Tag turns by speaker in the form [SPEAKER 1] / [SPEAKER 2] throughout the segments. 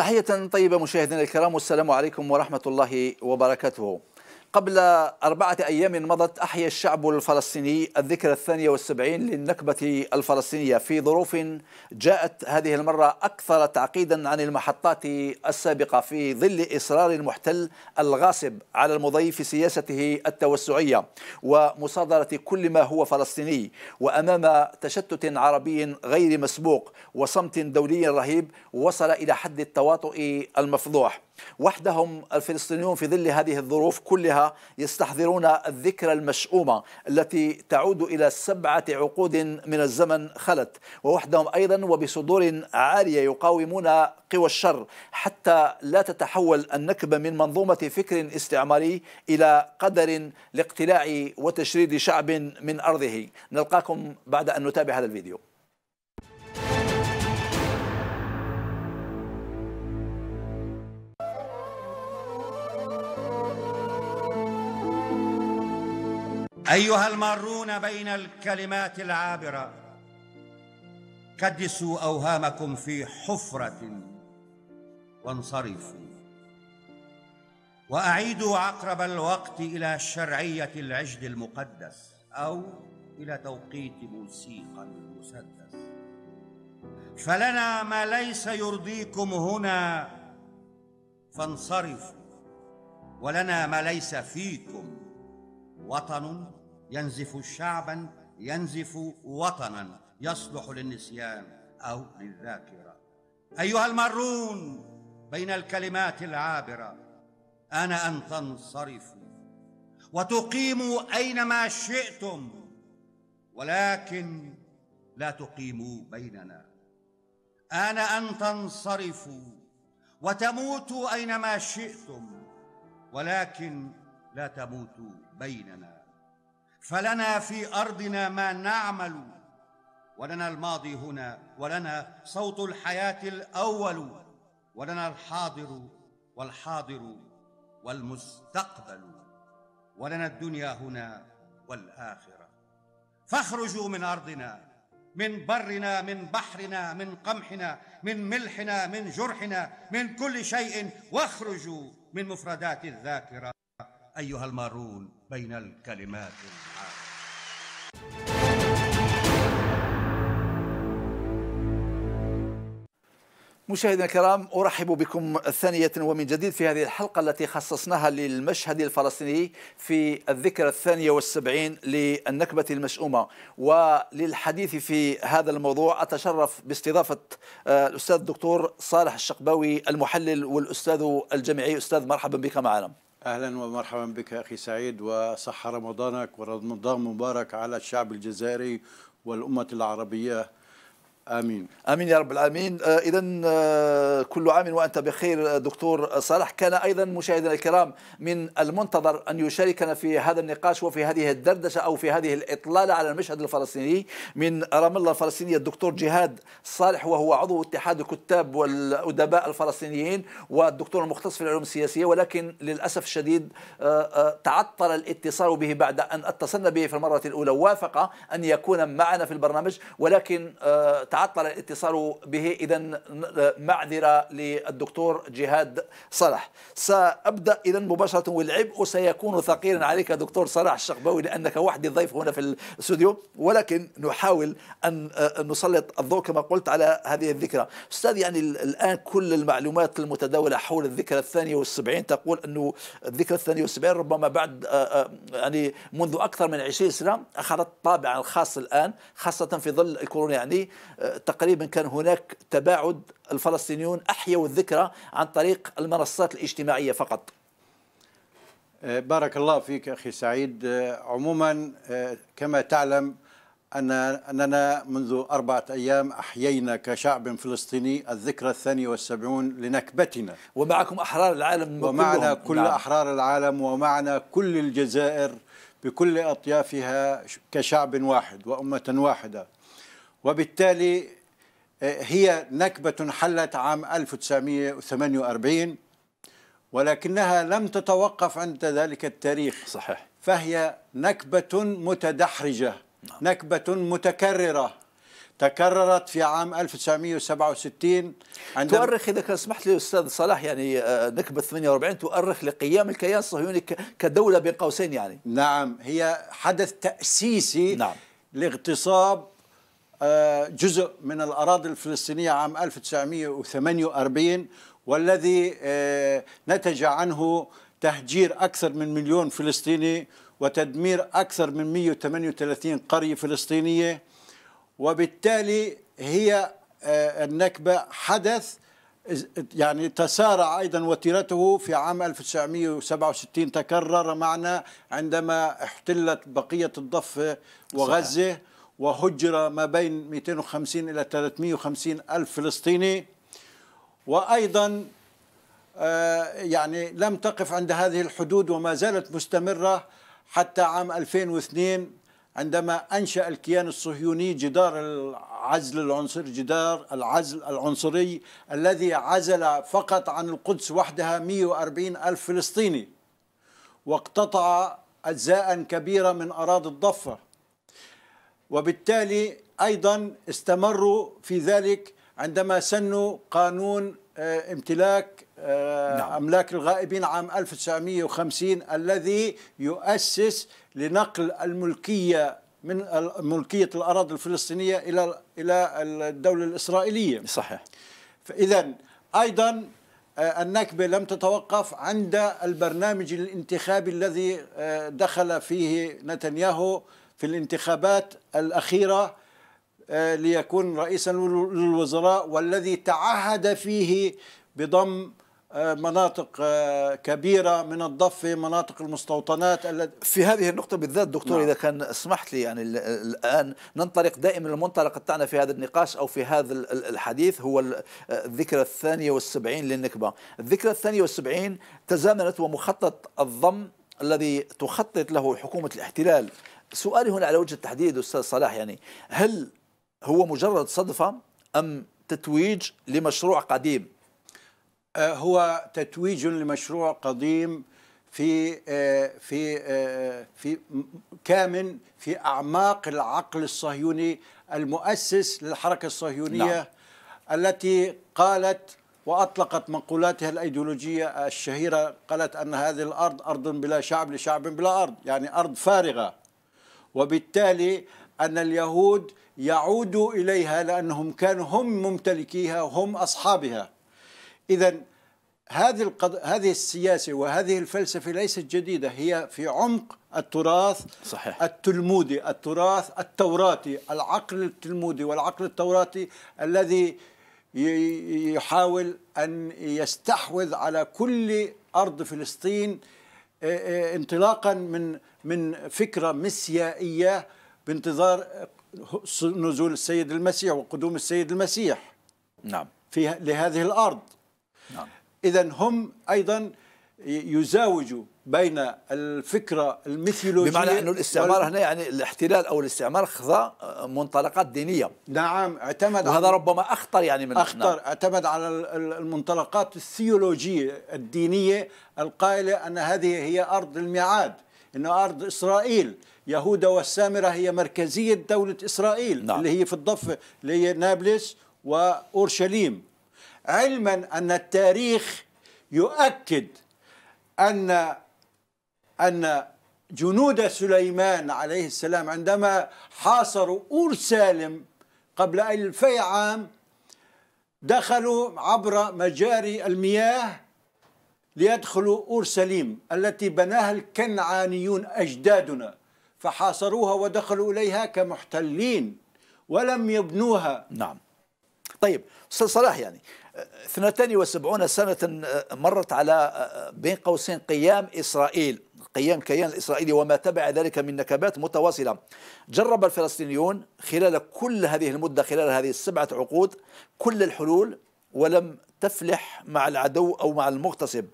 [SPEAKER 1] تحية طيبة مشاهدينا الكرام والسلام عليكم ورحمة الله وبركاته قبل أربعة أيام مضت أحيا الشعب الفلسطيني الذكرى الثانية والسبعين للنكبة الفلسطينية في ظروف جاءت هذه المرة أكثر تعقيدا عن المحطات السابقة في ظل إصرار المحتل الغاصب على المضي في سياسته التوسعية ومصادرة كل ما هو فلسطيني وأمام تشتت عربي غير مسبوق وصمت دولي رهيب وصل إلى حد التواطؤ المفضوح وحدهم الفلسطينيون في ظل هذه الظروف كلها يستحضرون الذكرى المشؤومة التي تعود إلى سبعة عقود من الزمن خلت ووحدهم أيضا وبصدور عالية يقاومون قوى الشر حتى لا تتحول النكبة من منظومة فكر استعماري إلى قدر لاقتلاع وتشريد شعب من أرضه نلقاكم بعد أن نتابع هذا الفيديو
[SPEAKER 2] أيها المارون بين الكلمات العابرة كدسوا أوهامكم في حفرة وانصرفوا وأعيدوا عقرب الوقت إلى شرعية العجل المقدس أو إلى توقيت موسيقى المسدس فلنا ما ليس يرضيكم هنا فانصرفوا ولنا ما ليس فيكم وطن ينزف شعبا ينزف وطنا يصلح للنسيان أو للذاكرة أيها المارون بين الكلمات العابرة أنا أن تنصرفوا وتقيموا أينما شئتم ولكن لا تقيموا بيننا أنا أن تنصرفوا وتموتوا أينما شئتم ولكن لا تموتوا بيننا فلنا في ارضنا ما نعمل ولنا الماضي هنا ولنا صوت الحياه الاول ولنا الحاضر والحاضر والمستقبل ولنا الدنيا هنا والاخره فاخرجوا من ارضنا من برنا من بحرنا من قمحنا من ملحنا من جرحنا من كل شيء واخرجوا من مفردات الذاكره ايها المارون بين الكلمات العامة
[SPEAKER 1] مشاهدينا الكرام ارحب بكم ثانيه ومن جديد في هذه الحلقه التي خصصناها للمشهد الفلسطيني في الذكرى الثانيه والسبعين للنكبه المشؤومه وللحديث في هذا الموضوع اتشرف باستضافه آه، الاستاذ الدكتور صالح الشقباوي المحلل والاستاذ الجامعي استاذ مرحبا بك معنا اهلا
[SPEAKER 3] ومرحبا بك اخي سعيد وصح رمضانك ورمضان مبارك على الشعب الجزائري
[SPEAKER 1] والامه العربيه امين امين يا رب العالمين آه، اذا آه، كل عام وانت بخير آه، دكتور صالح كان ايضا مشاهدينا الكرام من المنتظر ان يشاركنا في هذا النقاش وفي هذه الدردشه او في هذه الاطلاله على المشهد الفلسطيني من رام الله الفلسطينيه الدكتور جهاد صالح وهو عضو اتحاد الكتاب والادباء الفلسطينيين والدكتور المختص في العلوم السياسيه ولكن للاسف الشديد تعطل الاتصال به بعد ان اتصلنا به في المره الاولى وافق ان يكون معنا في البرنامج ولكن تعطل تعطل الاتصال به إذا معذرة للدكتور جهاد صلاح سأبدأ إذا مباشرة والعبء سيكون ثقيلا عليك دكتور صلاح الشقباوي لأنك وحدي الضيف هنا في الاستوديو ولكن نحاول أن نسلط الضوء كما قلت على هذه الذكرى أستاذ يعني الآن كل المعلومات المتداولة حول الذكرى الثانية والسبعين تقول أنه الذكرى الثانية والسبعين ربما بعد يعني منذ أكثر من 20 سنة أخذت طابعا الخاص الآن خاصة في ظل الكورونا يعني تقريبا كان هناك تباعد الفلسطينيون أحيوا الذكرى عن طريق المنصات الاجتماعية فقط
[SPEAKER 3] آه، بارك الله فيك أخي سعيد آه، عموما آه، كما تعلم أن أننا منذ أربعة أيام أحيينا كشعب فلسطيني الذكرى الثانية والسبعون لنكبتنا ومعكم
[SPEAKER 1] أحرار العالم ومعنا كل نعم. أحرار
[SPEAKER 3] العالم ومعنا كل الجزائر بكل أطيافها كشعب واحد وأمة واحدة وبالتالي آه، هي نكبة حلت عام 1948 ولكنها لم تتوقف عند ذلك التاريخ صحيح فهي نكبة متدحرجة نعم. نكبة متكررة تكررت في عام 1967 عندما تؤرخ
[SPEAKER 1] اذا كان سمحت لي استاذ صلاح يعني آه، نكبه 48 تؤرخ لقيام الكيان الصهيوني كدوله بين قوسين يعني نعم هي حدث تاسيسي نعم لاغتصاب
[SPEAKER 3] جزء من الأراضي الفلسطينية عام 1948 والذي آه، نتج عنه تهجير أكثر من مليون فلسطيني وتدمير أكثر من 138 قرية فلسطينية وبالتالي هي آه، النكبة حدث يعني تسارع أيضا وتيرته في عام 1967 تكرر معنا عندما احتلت بقية الضفة وغزة صحيح. وهجر ما بين 250 إلى 350 ألف فلسطيني وأيضا آه، يعني لم تقف عند هذه الحدود وما زالت مستمرة حتى عام 2002 عندما أنشأ الكيان الصهيوني جدار العزل العنصري جدار العزل العنصري الذي عزل فقط عن القدس وحدها 140 ألف فلسطيني واقتطع أجزاء كبيرة من أراضي الضفة وبالتالي أيضا استمروا في ذلك عندما سنوا قانون آه، امتلاك آه، نعم. أملاك الغائبين عام 1950 الذي يؤسس لنقل الملكية من ملكية الأراضي الفلسطينية إلى إلى الدولة الإسرائيلية صحيح فإذا أيضا آه، النكبة لم تتوقف عند البرنامج الانتخابي الذي دخل فيه نتنياهو في الانتخابات الأخيرة آه، ليكون رئيسا للوزراء والذي تعهد فيه بضم آه، مناطق آه، كبيرة من الضفة مناطق
[SPEAKER 1] المستوطنات في هذه النقطة بالذات دكتور نعم. إذا كان سمحت لي يعني الآن ننطلق دائما المنطلق تاعنا في هذا النقاش أو في هذا الحديث هو الذكرى الثانية والسبعين للنكبة الذكرى الثانية والسبعين تزامنت ومخطط الضم الذي تخطط له حكومة الاحتلال سؤالي هنا على وجه التحديد أستاذ صلاح يعني هل هو مجرد صدفة أم تتويج لمشروع قديم
[SPEAKER 3] آه، هو تتويج لمشروع قديم في آه، في آه، في كامن في اعماق العقل الصهيوني المؤسس للحركه الصهيونيه نعم. التي قالت واطلقت مقولاتها الايديولوجيه الشهيره قالت ان هذه الارض ارض بلا شعب لشعب بلا ارض يعني ارض فارغه وبالتالي أن اليهود يعودوا إليها لأنهم كانوا هم ممتلكيها وهم أصحابها إذا هذه القض... هذه السياسة وهذه الفلسفة ليست جديدة هي في عمق التراث صحيح. التلمودي التراث التوراتي العقل التلمودي والعقل التوراتي الذي يحاول أن يستحوذ على كل أرض فلسطين آه، آه، انطلاقا من من فكره مسيائيه بانتظار نزول السيد المسيح وقدوم السيد المسيح نعم في لهذه الارض نعم اذا هم ايضا يزاوج بين
[SPEAKER 1] الفكره الميثولوجيه بمعنى انه الاستعمار وال... هنا يعني الاحتلال او الاستعمار خذا منطلقات دينيه نعم اعتمد وهذا على... ربما اخطر يعني من اخطر نعم.
[SPEAKER 3] اعتمد على المنطلقات الثيولوجيه الدينيه القائله ان هذه هي ارض الميعاد ان ارض اسرائيل يهودا والسامره هي مركزيه دوله اسرائيل نعم. اللي هي في الضفه اللي هي نابلس واورشليم علما ان التاريخ يؤكد أن أن جنود سليمان عليه السلام عندما حاصروا أور سالم قبل ألفي عام دخلوا عبر مجاري المياه ليدخلوا أورسليم التي بناها الكنعانيون أجدادنا فحاصروها ودخلوا إليها كمحتلين
[SPEAKER 1] ولم يبنوها نعم طيب صلاح يعني 72 سنة آه، مرت على آه، آه، بين قوسين قيام إسرائيل قيام كيان الإسرائيلي وما تبع ذلك من نكبات متواصلة جرب الفلسطينيون خلال كل هذه المدة خلال هذه السبعة عقود كل الحلول ولم تفلح مع العدو أو مع المغتصب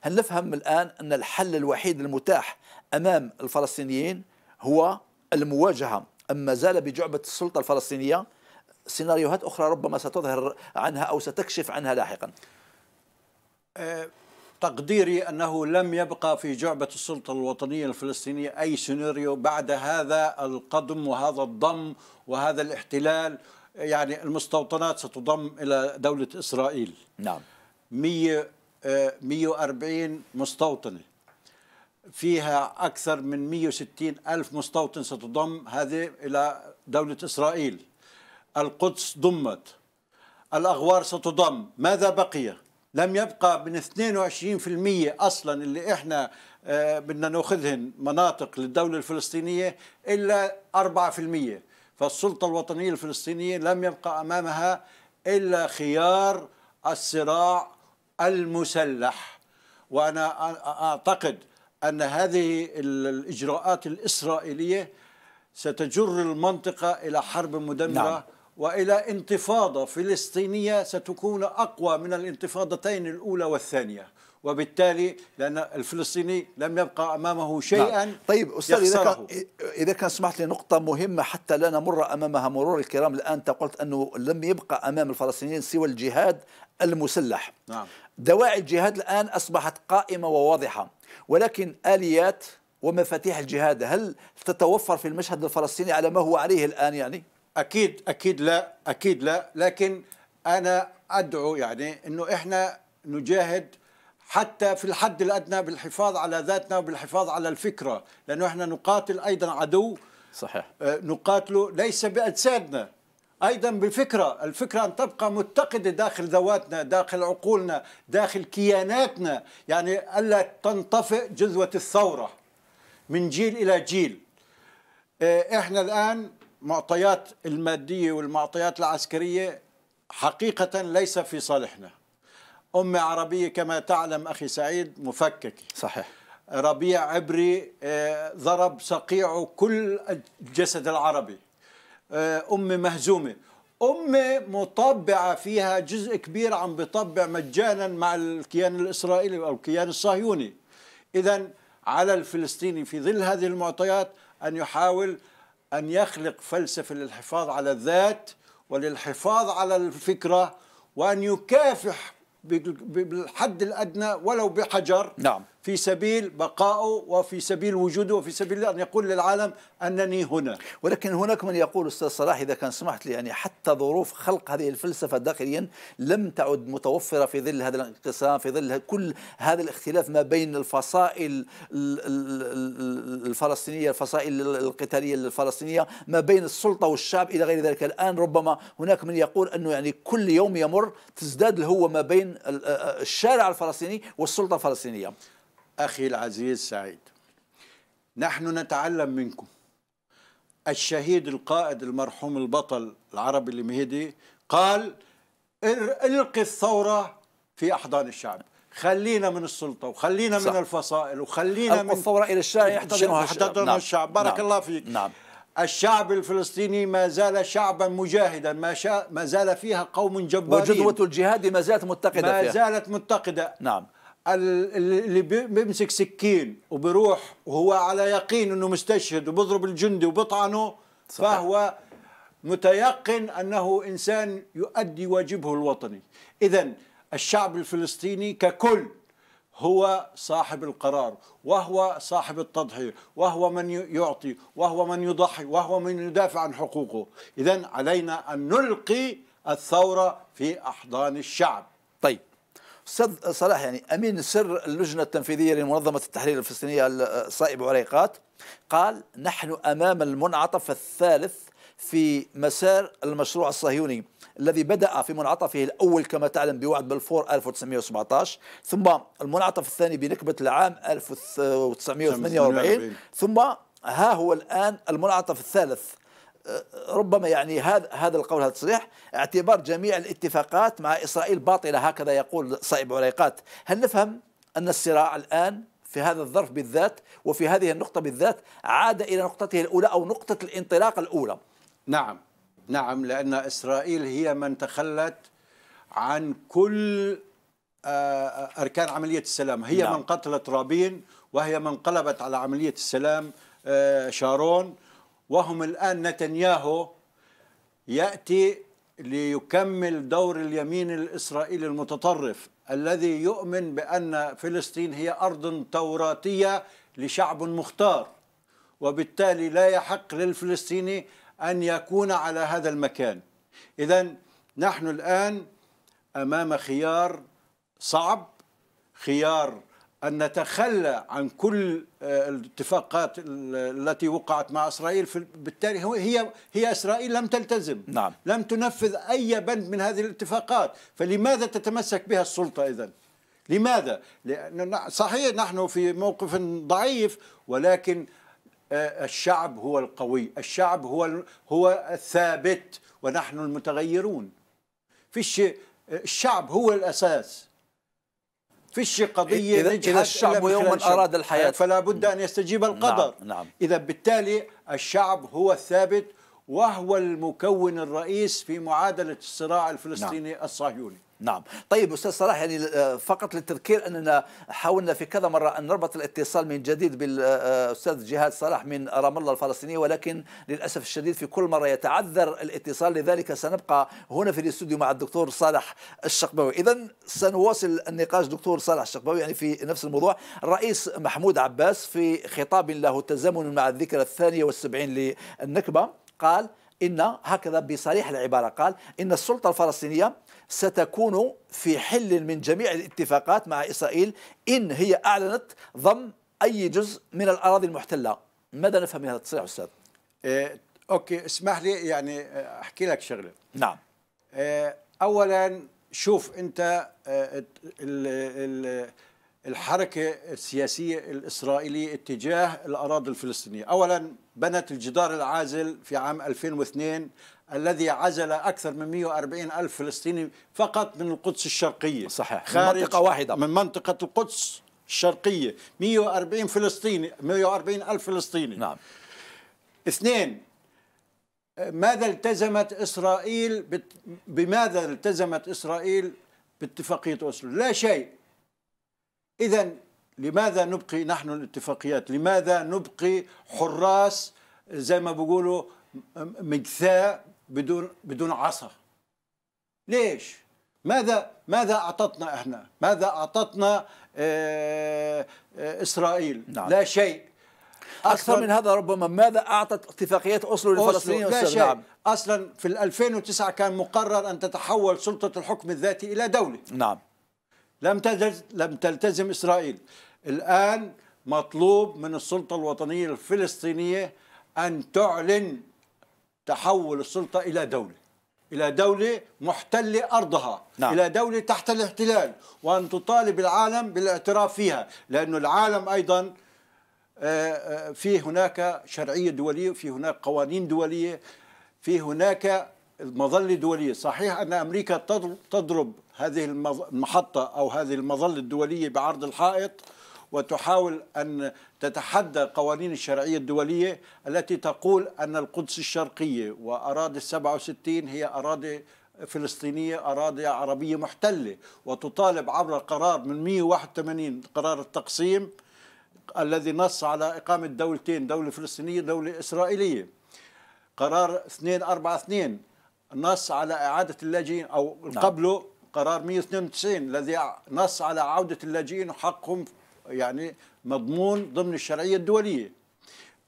[SPEAKER 1] هل نفهم الآن أن الحل الوحيد المتاح أمام الفلسطينيين هو المواجهة أما زال بجعبة السلطة الفلسطينية سيناريوهات أخرى ربما ستظهر عنها أو ستكشف عنها لاحقا
[SPEAKER 3] أه، تقديري أنه لم يبقى في جعبة السلطة الوطنية الفلسطينية أي سيناريو بعد هذا القدم وهذا الضم وهذا الاحتلال يعني المستوطنات ستضم إلى دولة إسرائيل نعم 100 140 أه، مستوطنة فيها أكثر من 160 ألف مستوطن ستضم هذه إلى دولة إسرائيل القدس ضمت الأغوار ستضم ماذا بقي لم يبقى من 22% أصلا اللي إحنا آه، بدنا ناخذهن مناطق للدولة الفلسطينية إلا 4% فالسلطة الوطنية الفلسطينية لم يبقى أمامها إلا خيار الصراع المسلح وأنا أعتقد أن هذه الإجراءات الإسرائيلية ستجر المنطقة إلى حرب مدمرة نعم. والى انتفاضه فلسطينيه ستكون اقوى من الانتفاضتين الاولى والثانيه وبالتالي لان الفلسطيني لم يبقى امامه
[SPEAKER 1] نعم. شيئا نعم. طيب استاذ اذا كان اذا كان سمحت لي نقطه مهمه حتى لا نمر امامها مرور الكرام الان انت قلت انه لم يبقى امام الفلسطينيين سوى الجهاد المسلح نعم. دواعي الجهاد الان اصبحت قائمه وواضحه ولكن اليات ومفاتيح الجهاد هل تتوفر في المشهد الفلسطيني على ما هو عليه الان يعني اكيد اكيد لا اكيد لا لكن انا ادعو يعني انه
[SPEAKER 3] احنا نجاهد حتى في الحد الادنى بالحفاظ على ذاتنا وبالحفاظ على الفكره لانه احنا نقاتل ايضا عدو صحيح آه، نقاتله ليس باجسادنا ايضا بفكره الفكره ان تبقى متقده داخل ذواتنا داخل عقولنا داخل كياناتنا يعني الا تنطفئ جذوه الثوره من جيل الى جيل آه، احنا الان المعطيات المادية والمعطيات العسكرية حقيقة ليس في صالحنا أمة عربية كما تعلم أخي سعيد مفككة صحيح ربيع عبري آه، ضرب صقيعه كل الجسد العربي آه، أمة مهزومة أمة مطبعة فيها جزء كبير عم بطبع مجانا مع الكيان الإسرائيلي أو الكيان الصهيوني إذا على الفلسطيني في ظل هذه المعطيات أن يحاول أن يخلق فلسفة للحفاظ على الذات وللحفاظ على الفكرة وأن يكافح بالحد الأدنى ولو بحجر نعم في سبيل بقائه وفي
[SPEAKER 1] سبيل وجوده وفي سبيل أن يقول للعالم أنني هنا ولكن هناك من يقول أستاذ صلاح إذا كان سمحت لي يعني حتى ظروف خلق هذه الفلسفة داخليا لم تعد متوفرة في ظل هذا الانقسام في ظل كل هذا الاختلاف ما بين الفصائل الفلسطينية الفصائل القتالية الفلسطينية ما بين السلطة والشعب إلى غير ذلك الآن ربما هناك من يقول أنه يعني كل يوم يمر تزداد الهوة ما بين الشارع الفلسطيني والسلطة الفلسطينية أخي العزيز سعيد
[SPEAKER 3] نحن نتعلم منكم الشهيد القائد المرحوم البطل العربي المهدي قال القي الثورة في أحضان الشعب خلينا من السلطة وخلينا صح. من الفصائل وخلينا من الثورة إلى الشعب يحتضنها الشعب, نعم. الشعب. بارك نعم. الله فيك نعم. الشعب الفلسطيني ما زال شعبا مجاهدا ما, شا... ما زال فيها قوم جبارين وجذوة الجهاد ما زالت متقدة ما فيها. زالت متقدة نعم اللي بيمسك سكين وبروح وهو على يقين انه مستشهد وبضرب الجندي وبطعنه صحيح. فهو متيقن انه انسان يؤدي واجبه الوطني اذا الشعب الفلسطيني ككل هو صاحب القرار وهو صاحب التضحية وهو من يعطي وهو من يضحي وهو من يدافع عن حقوقه
[SPEAKER 1] إذا علينا أن نلقي الثورة في أحضان الشعب استاذ صلاح يعني امين سر اللجنه التنفيذيه لمنظمه التحرير الفلسطينيه الصائب عريقات قال نحن امام المنعطف الثالث في مسار المشروع الصهيوني الذي بدأ في منعطفه الأول كما تعلم بوعد بلفور 1917 ثم المنعطف الثاني بنكبة العام 1948 ثم ها هو الآن المنعطف الثالث ربما يعني هذا هذا القول هذا التصريح اعتبار جميع الاتفاقات مع اسرائيل باطله هكذا يقول صائب عريقات هل نفهم ان الصراع الان في هذا الظرف بالذات وفي هذه النقطه بالذات عاد الى نقطته الاولى او نقطه الانطلاق الاولى نعم
[SPEAKER 3] نعم لان اسرائيل هي من تخلت عن كل آه، آه، اركان عمليه السلام هي نعم. من قتلت رابين وهي من قلبت على عمليه السلام آه، شارون وهم الآن نتنياهو يأتي ليكمل دور اليمين الإسرائيلي المتطرف الذي يؤمن بأن فلسطين هي أرض توراتية لشعب مختار وبالتالي لا يحق للفلسطيني أن يكون على هذا المكان إذا نحن الآن أمام خيار صعب خيار أن نتخلى عن كل آه، الاتفاقات التي وقعت مع إسرائيل بالتالي هي هي إسرائيل لم تلتزم نعم. لم تنفذ أي بند من هذه الاتفاقات فلماذا تتمسك بها السلطة إذن؟ لماذا؟ لأن صحيح نحن في موقف ضعيف ولكن آه، الشعب هو القوي، الشعب هو هو الثابت ونحن المتغيرون. فيش آه، الشعب هو الأساس. فيش قضية إذا, إذا الشعب يوما أراد الحياة فلا بد أن يستجيب نعم، القدر نعم. نعم. إذا بالتالي الشعب هو الثابت وهو المكون
[SPEAKER 1] الرئيس في معادلة الصراع الفلسطيني نعم. الصهيوني نعم طيب أستاذ صلاح يعني آه، فقط للتذكير أننا حاولنا في كذا مرة أن نربط الاتصال من جديد بالأستاذ آه، آه، جهاد صلاح من رام الله الفلسطينية ولكن للأسف الشديد في كل مرة يتعذر الاتصال لذلك سنبقى هنا في الاستوديو مع الدكتور صالح الشقباوي إذا سنواصل النقاش دكتور صالح الشقباوي يعني في نفس الموضوع الرئيس محمود عباس في خطاب له تزامن مع الذكرى الثانية والسبعين للنكبة قال إن هكذا بصريح العبارة قال إن السلطة الفلسطينية ستكون في حل من جميع الاتفاقات مع إسرائيل إن هي أعلنت ضم أي جزء من الأراضي المحتلة ماذا نفهم من هذا التصريح أستاذ؟ إيه أوكي اسمح لي يعني آه،
[SPEAKER 3] أحكي لك شغلة نعم إيه أولا شوف أنت آه، ال ال الحركة السياسية الإسرائيلية اتجاه الأراضي الفلسطينية أولا بنت الجدار العازل في عام 2002 الذي عزل أكثر من 140 ألف فلسطيني فقط من القدس الشرقية صحيح خارج من منطقة واحدة من منطقة القدس الشرقية 140 فلسطيني 140 ألف فلسطيني نعم اثنين ماذا التزمت إسرائيل بت... بماذا التزمت إسرائيل باتفاقية اوسلو لا شيء إذا لماذا نبقي نحن الاتفاقيات لماذا نبقي حراس زي ما بيقولوا مجثاء بدون بدون عصا ليش ماذا ماذا اعطتنا احنا ماذا اعطتنا آه، آه، اسرائيل نعم. لا شيء أكثر من هذا ربما ماذا أعطت اتفاقيات أوسلو للفلسطينيين أوسلو نعم. أصلا في 2009 كان مقرر أن تتحول سلطة الحكم الذاتي إلى دولة نعم لم لم تلتزم إسرائيل الآن مطلوب من السلطة الوطنية الفلسطينية أن تعلن تحول السلطة إلى دولة إلى دولة محتلة أرضها نعم. إلى دولة تحت الاحتلال وأن تطالب العالم بالاعتراف فيها لأن العالم أيضا آه، آه، في هناك شرعية دولية في هناك قوانين دولية في هناك مظلة دولية صحيح أن أمريكا تضرب هذه المحطة أو هذه المظلة الدولية بعرض الحائط وتحاول أن تتحدى القوانين الشرعية الدولية التي تقول أن القدس الشرقية وأراضي السبعة وستين هي أراضي فلسطينية أراضي عربية محتلة وتطالب عبر قرار من 181 قرار التقسيم الذي نص على إقامة دولتين دولة فلسطينية دولة إسرائيلية قرار 242 نص على إعادة اللاجئين أو نعم. قبله قرار 192 الذي نص على عودة اللاجئين وحقهم يعني مضمون ضمن الشرعيه الدوليه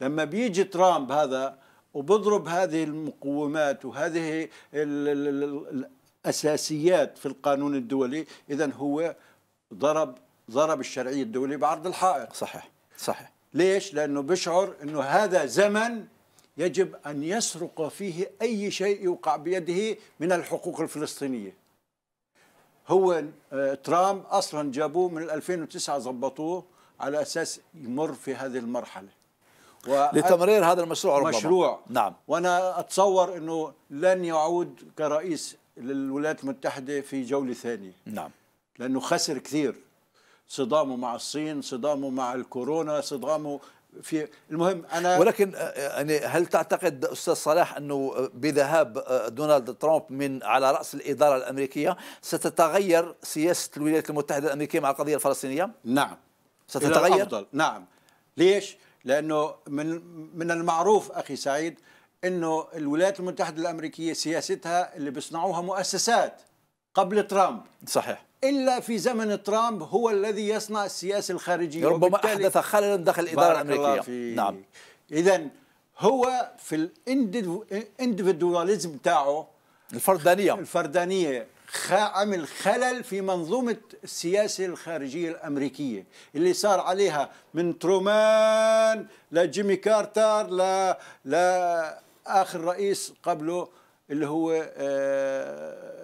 [SPEAKER 3] لما بيجي ترامب هذا وبضرب هذه المقومات وهذه الاساسيات في القانون الدولي اذا هو ضرب ضرب الشرعيه الدوليه بعرض الحائط صحيح صحيح ليش لانه بشعر انه هذا زمن يجب ان يسرق فيه اي شيء يوقع بيده من الحقوق الفلسطينيه هو آه، ترامب اصلا جابوه من 2009 ظبطوه على اساس يمر في هذه المرحله و... لتمرير
[SPEAKER 1] هذا المشروع ربما مشروع نعم
[SPEAKER 3] وانا اتصور انه لن يعود كرئيس للولايات المتحده في جوله ثانيه نعم لانه خسر كثير صدامه مع الصين صدامه مع الكورونا صدامه
[SPEAKER 1] في المهم انا ولكن آه، آه، يعني هل تعتقد استاذ صلاح انه بذهاب آه، دونالد ترامب من على راس الاداره الامريكيه ستتغير سياسه الولايات المتحده الامريكيه مع القضيه الفلسطينيه؟ نعم ستتغير؟ إلى الأفضل. نعم ليش؟
[SPEAKER 3] لانه من من المعروف اخي سعيد انه الولايات المتحده الامريكيه سياستها اللي بيصنعوها مؤسسات قبل ترامب صحيح الا في زمن ترامب هو الذي يصنع السياسه الخارجيه ربما احدث خللا داخل الاداره الامريكيه نعم اذا هو في الاندفيدواليزم تاعه الفردانيه الفردانيه عمل خلل في منظومة السياسة الخارجية الأمريكية اللي صار عليها من ترومان لجيمي كارتر ل... لآخر رئيس قبله
[SPEAKER 1] اللي هو آه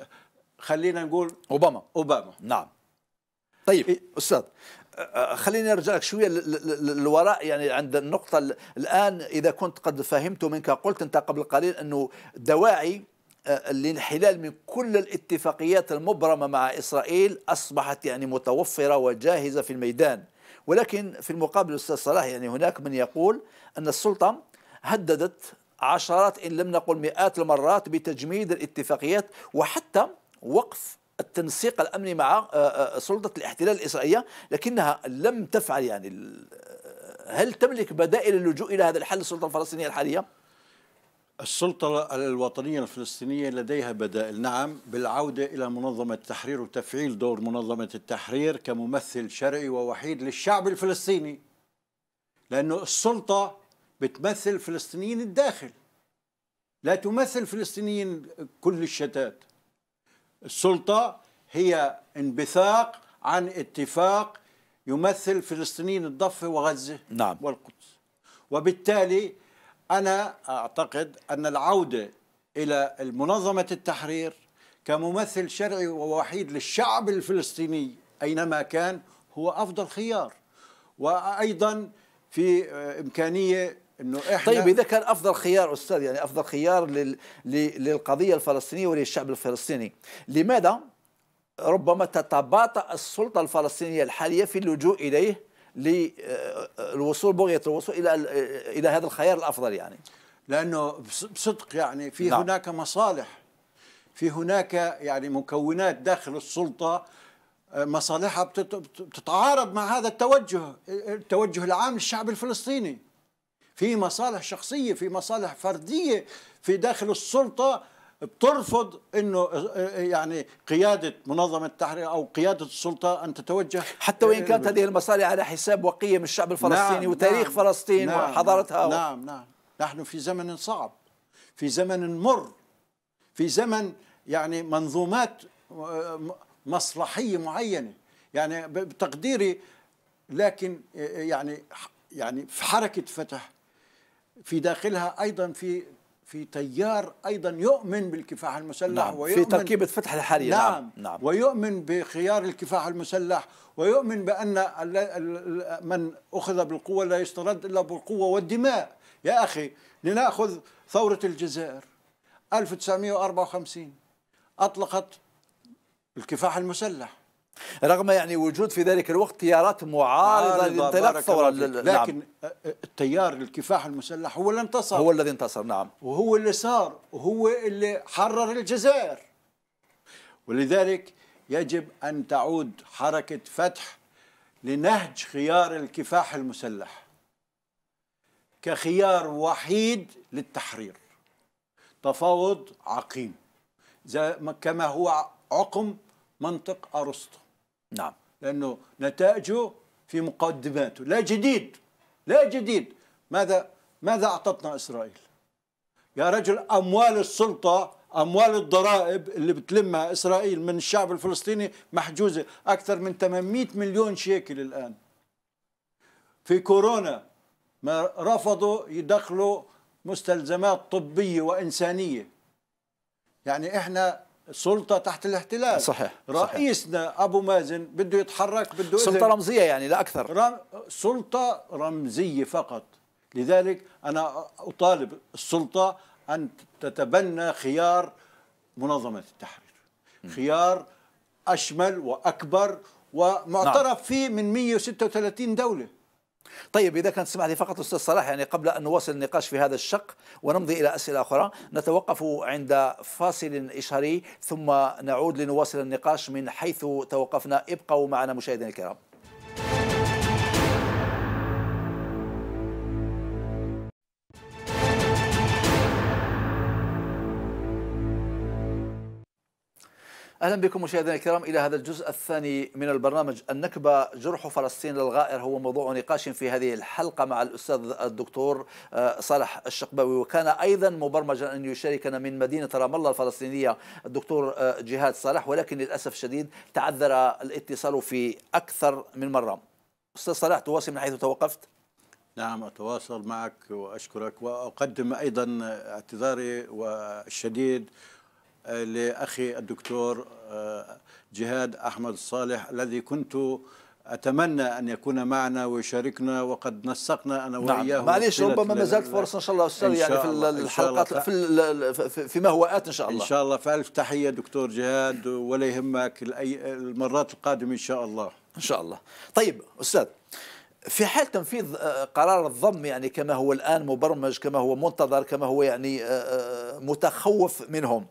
[SPEAKER 1] خلينا نقول اوباما اوباما نعم طيب إيه، استاذ أه، خليني ارجع لك شويه للوراء يعني عند النقطه الان اذا كنت قد فهمت منك قلت انت قبل قليل انه دواعي الانحلال أه، من كل الاتفاقيات المبرمه مع اسرائيل اصبحت يعني متوفره وجاهزه في الميدان ولكن في المقابل استاذ صلاح يعني هناك من يقول ان السلطه هددت عشرات ان لم نقل مئات المرات بتجميد الاتفاقيات وحتى وقف التنسيق الامني مع آه، آه، سلطه الاحتلال الاسرائيليه لكنها لم تفعل يعني هل تملك بدائل اللجوء الى هذا الحل السلطه الفلسطينيه الحاليه؟ السلطة الوطنية
[SPEAKER 3] الفلسطينية لديها بدائل نعم بالعودة إلى منظمة التحرير وتفعيل دور منظمة التحرير كممثل شرعي ووحيد للشعب الفلسطيني لأنه السلطة بتمثل فلسطينيين الداخل لا تمثل فلسطينيين كل الشتات السلطة هي انبثاق عن اتفاق يمثل فلسطينيين الضفة وغزة نعم. والقدس وبالتالي أنا أعتقد أن العودة إلى المنظمه التحرير كممثل شرعي ووحيد للشعب الفلسطيني أينما كان هو أفضل خيار وأيضا في
[SPEAKER 1] إمكانية انه احنا طيب اذا كان افضل خيار استاذ يعني افضل خيار لل... للقضيه الفلسطينيه وللشعب الفلسطيني لماذا ربما تتباطأ السلطه الفلسطينيه الحاليه في اللجوء اليه للوصول آه، بغيه الوصول الى الى هذا الخيار الافضل يعني لانه بصدق
[SPEAKER 3] يعني في نعم. هناك مصالح في هناك يعني مكونات داخل السلطه آه، مصالحها بتتعارض مع هذا التوجه آه، التوجه العام للشعب الفلسطيني في مصالح شخصية في مصالح فردية في داخل السلطة بترفض انه آه، آه، يعني قياده منظمه التحرير او قياده السلطه ان تتوجه حتى وان كانت آه، هذه المصالح على حساب وقيه من الشعب نعم، الفلسطيني نعم وتاريخ نعم فلسطين نعم وحضارتها نعم و... نعم نحن في زمن صعب في زمن مر في زمن يعني منظومات مصلحيه معينه يعني بتقديري لكن يعني يعني في حركه فتح في داخلها ايضا في في تيار ايضا يؤمن بالكفاح المسلح نعم ويؤمن في تركيبه فتح الحاليه نعم, نعم, نعم ويؤمن بخيار الكفاح المسلح ويؤمن بان من اخذ بالقوه لا يسترد الا بالقوه والدماء يا اخي لناخذ ثوره الجزائر 1954 اطلقت
[SPEAKER 1] الكفاح المسلح رغم يعني وجود في ذلك الوقت تيارات معارضة لانطلاق الثورة نعم. لكن نعم. التيار الكفاح المسلح هو اللي انتصر هو الذي انتصر نعم وهو اللي صار وهو اللي
[SPEAKER 3] حرر الجزائر ولذلك يجب أن تعود حركة فتح لنهج خيار الكفاح المسلح كخيار وحيد للتحرير تفاوض عقيم زي كما هو عقم منطق أرسطو نعم لأنه نتائجه في مقدماته لا جديد لا جديد ماذا ماذا أعطتنا إسرائيل يا رجل أموال السلطة أموال الضرائب اللي بتلمها إسرائيل من الشعب الفلسطيني محجوزة أكثر من 800 مليون شيكل الآن في كورونا ما رفضوا يدخلوا مستلزمات طبية وإنسانية يعني إحنا السلطة تحت الاحتلال صحيح رئيسنا صحيح. أبو مازن بده يتحرك بده سلطة رمزية يعني لا أكثر رم... سلطة رمزية فقط لذلك أنا أطالب السلطة أن تتبنى خيار منظمة التحرير م. خيار أشمل وأكبر
[SPEAKER 1] ومعترف نعم. فيه من 136 دولة طيب إذا كان تسمح لي فقط أستاذ صلاح يعني قبل أن نواصل النقاش في هذا الشق ونمضي إلى أسئلة أخرى نتوقف عند فاصل إشهري ثم نعود لنواصل النقاش من حيث توقفنا ابقوا معنا مشاهدينا الكرام أهلا بكم مشاهدينا الكرام إلى هذا الجزء الثاني من البرنامج النكبة جرح فلسطين الغائر هو موضوع نقاش في هذه الحلقة مع الأستاذ الدكتور آه، صالح الشقباوي وكان أيضا مبرمجا أن يشاركنا من مدينة رام الله الفلسطينية الدكتور آه، جهاد صالح ولكن للأسف الشديد تعذر الاتصال في أكثر من مرة أستاذ صالح تواصل من حيث توقفت
[SPEAKER 3] نعم أتواصل معك وأشكرك وأقدم أيضا اعتذاري الشديد لأخي الدكتور آه، جهاد أحمد صالح الذي كنت أتمنى أن يكون معنا ويشاركنا وقد نسقنا أنا نعم. وإياه معليش ربما ما زالت فرصة إن شاء الله أستاذ يعني في الحلقات
[SPEAKER 1] في في, هو آت إن شاء الله إن
[SPEAKER 3] شاء الله فألف تحية دكتور جهاد ولا يهمك المرات القادمة إن شاء
[SPEAKER 1] الله إن شاء الله طيب أستاذ في حال تنفيذ آه، قرار الضم يعني كما هو الآن مبرمج كما هو منتظر كما هو يعني آه، متخوف منهم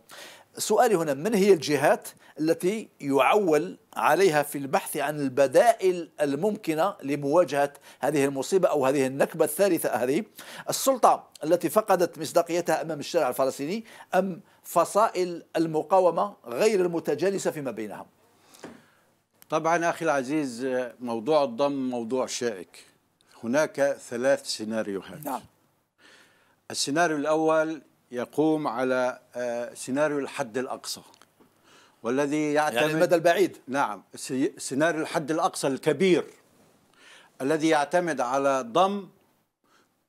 [SPEAKER 1] سؤالي هنا من هي الجهات التي يعول عليها في البحث عن البدائل الممكنة لمواجهة هذه المصيبة أو هذه النكبة الثالثة هذه السلطة التي فقدت مصداقيتها أمام الشارع الفلسطيني أم فصائل المقاومة غير المتجالسة فيما بينها طبعا
[SPEAKER 3] أخي العزيز موضوع الضم موضوع شائك هناك ثلاث سيناريوهات نعم. السيناريو الأول يقوم على آه، سيناريو الحد الأقصى والذي يعتمد يعني المدى البعيد نعم سيناريو الحد الأقصى الكبير الذي يعتمد على ضم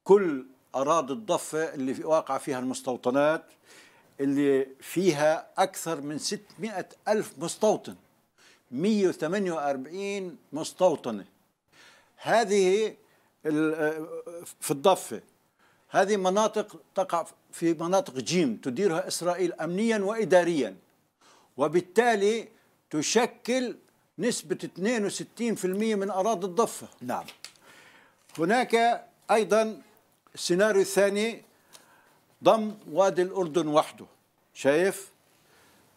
[SPEAKER 3] كل أراضي الضفة اللي في واقع فيها المستوطنات اللي فيها أكثر من 600 ألف مستوطن 148 مستوطنة هذه آه، في الضفة هذه مناطق تقع في مناطق جيم تديرها إسرائيل أمنيا وإداريا وبالتالي تشكل نسبة 62% من أراضي الضفة نعم هناك أيضا السيناريو الثاني ضم وادي الأردن وحده شايف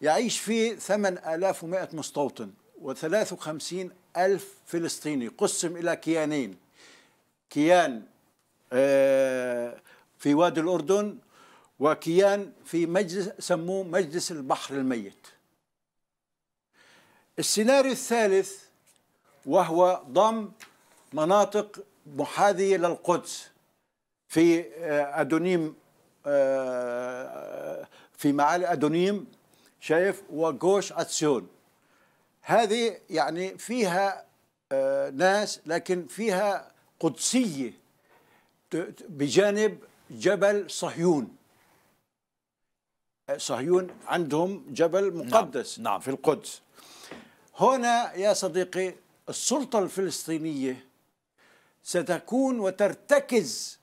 [SPEAKER 3] يعيش فيه 8100 مستوطن و53 ألف فلسطيني قسم إلى كيانين كيان آه، في وادي الأردن وكيان في مجلس سموه مجلس البحر الميت السيناريو الثالث وهو ضم مناطق محاذية للقدس في آه، أدونيم آه، في معالي أدونيم شايف وجوش أتسيون هذه يعني فيها آه، ناس لكن فيها قدسية بجانب جبل صهيون صهيون عندهم جبل نعم، مقدس نعم. نعم. في القدس هنا يا صديقي السلطة الفلسطينية ستكون وترتكز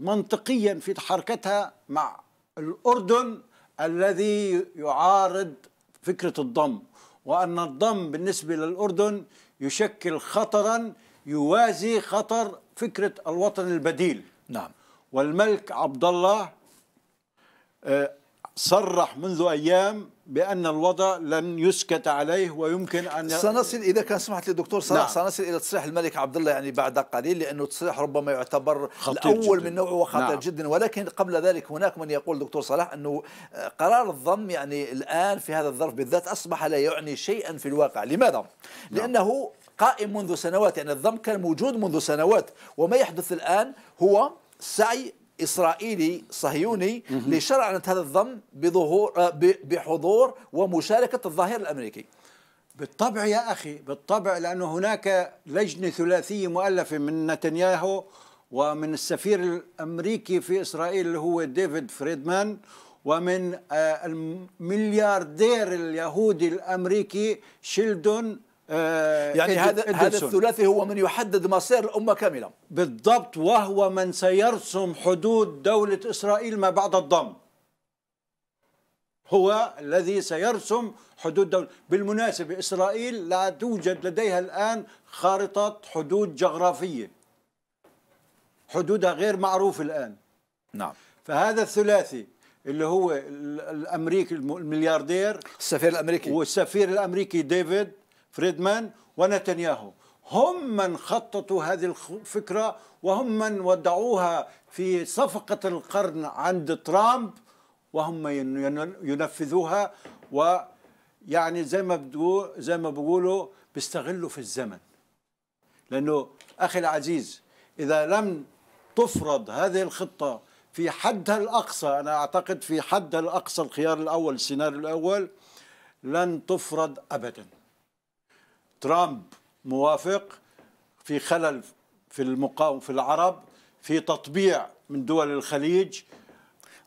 [SPEAKER 3] منطقيا في حركتها مع الأردن الذي يعارض فكرة الضم وأن الضم بالنسبة للأردن يشكل خطرا يوازي خطر فكرة الوطن البديل نعم والملك عبد الله آه، صرح منذ
[SPEAKER 1] أيام بأن الوضع لن يسكت عليه ويمكن أن سنصل إذا كان سمحت لي دكتور صلاح نعم. سنصل إلى تصريح الملك عبد الله يعني بعد قليل لأنه تصريح ربما يعتبر الأول جداً. من نوعه وخطير نعم. جدا ولكن قبل ذلك هناك من يقول دكتور صلاح أنه قرار الضم يعني الآن في هذا الظرف بالذات أصبح لا يعني شيئا في الواقع لماذا؟ نعم. لأنه قائم منذ سنوات يعني الضم كان موجود منذ سنوات وما يحدث الآن هو سعي اسرائيلي صهيوني لشرعنه هذا الضم بظهور آه، بحضور ومشاركه الظهير الامريكي بالطبع يا اخي بالطبع
[SPEAKER 3] لانه هناك لجنه ثلاثيه مؤلفه من نتنياهو ومن السفير الامريكي في اسرائيل اللي هو ديفيد فريدمان ومن آه، الملياردير اليهودي الامريكي شيلدون آه، يعني هذا هذا الثلاثي هو من يحدد مصير الامه كامله بالضبط وهو من سيرسم حدود دوله اسرائيل ما بعد الضم هو الذي سيرسم حدود دولة بالمناسبة إسرائيل لا توجد لديها الآن خارطة حدود جغرافية حدودها غير معروف الآن نعم فهذا الثلاثي اللي هو الأمريكي الملياردير السفير الأمريكي والسفير الأمريكي ديفيد فريدمان ونتنياهو هم من خططوا هذه الفكرة وهم من ودعوها في صفقة القرن عند ترامب وهم ينفذوها ويعني زي ما زي ما بيقولوا بيستغلوا في الزمن لأنه أخي العزيز إذا لم تفرض هذه الخطة في حدها الأقصى أنا أعتقد في حدها الأقصى الخيار الأول السيناريو الأول لن تفرض أبداً ترامب موافق في خلل في المقاومة في العرب في تطبيع من دول الخليج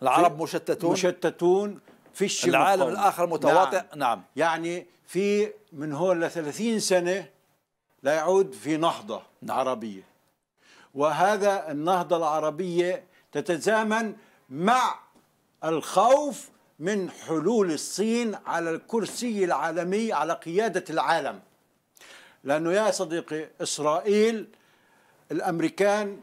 [SPEAKER 3] العرب مشتتون مشتتون فيش العالم مقاومة. الآخر متواطئ نعم. نعم يعني في من هون ل 30 سنة لا يعود في نهضة نعم. عربية وهذا النهضة العربية تتزامن مع الخوف من حلول الصين على الكرسي العالمي على قيادة العالم لأنه يا صديقي إسرائيل الأمريكان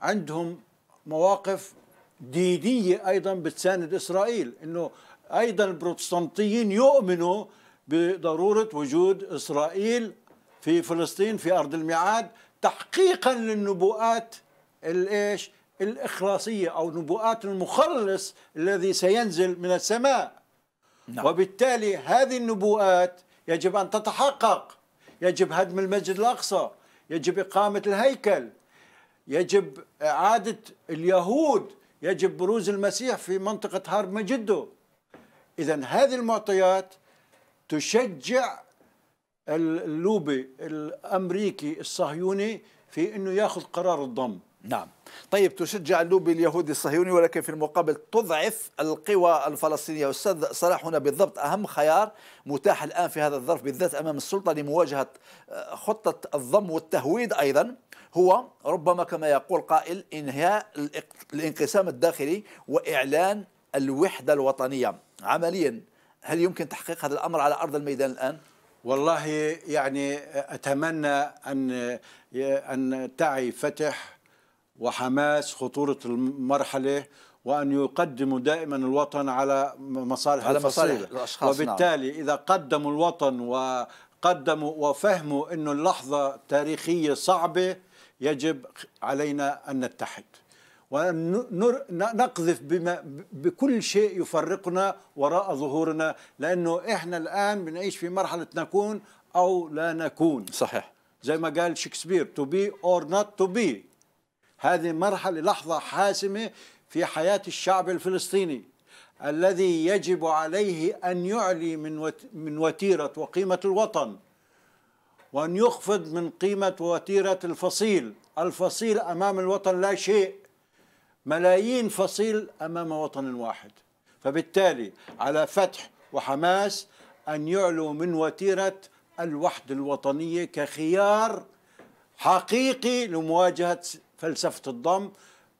[SPEAKER 3] عندهم مواقف دينية أيضا بتساند إسرائيل أنه أيضا البروتستانتيين يؤمنوا بضرورة وجود إسرائيل في فلسطين في أرض الميعاد تحقيقا للنبوءات الإيش الإخلاصية أو نبوءات المخلص الذي سينزل من السماء نعم. وبالتالي هذه النبوءات يجب أن تتحقق يجب هدم المسجد الأقصى يجب إقامة الهيكل يجب إعادة اليهود يجب بروز المسيح في منطقة هرب مجده إذا هذه المعطيات تشجع اللوبي
[SPEAKER 1] الأمريكي الصهيوني في أنه يأخذ قرار الضم نعم طيب تشجع اللوبي اليهودي الصهيوني ولكن في المقابل تضعف القوى الفلسطينية أستاذ صلاح هنا بالضبط أهم خيار متاح الآن في هذا الظرف بالذات أمام السلطة لمواجهة آه، خطة الضم والتهويد أيضا هو ربما كما يقول قائل إنهاء الانقسام الداخلي وإعلان الوحدة الوطنية عمليا هل يمكن تحقيق هذا الأمر على أرض الميدان الآن؟ والله يعني
[SPEAKER 3] أتمنى أن أن تعي فتح وحماس خطورة المرحلة وأن يقدموا دائما الوطن على مصالح على الفصيلة مصالح الأشخاص نعم. وبالتالي نعم. إذا قدموا الوطن وقدموا وفهموا أن اللحظة تاريخية صعبة يجب علينا أن نتحد وأن نقذف بما بكل شيء يفرقنا وراء ظهورنا لأنه إحنا الآن بنعيش في مرحلة نكون أو لا نكون صحيح زي ما قال شكسبير to be or not to be هذه مرحلة لحظة حاسمة في حياة الشعب الفلسطيني الذي يجب عليه أن يعلي من من وتيرة وقيمة الوطن وأن يخفض من قيمة وتيرة الفصيل الفصيل أمام الوطن لا شيء ملايين فصيل أمام وطن واحد فبالتالي على فتح وحماس أن يعلوا من وتيرة الوحدة الوطنية كخيار حقيقي لمواجهة فلسفة الضم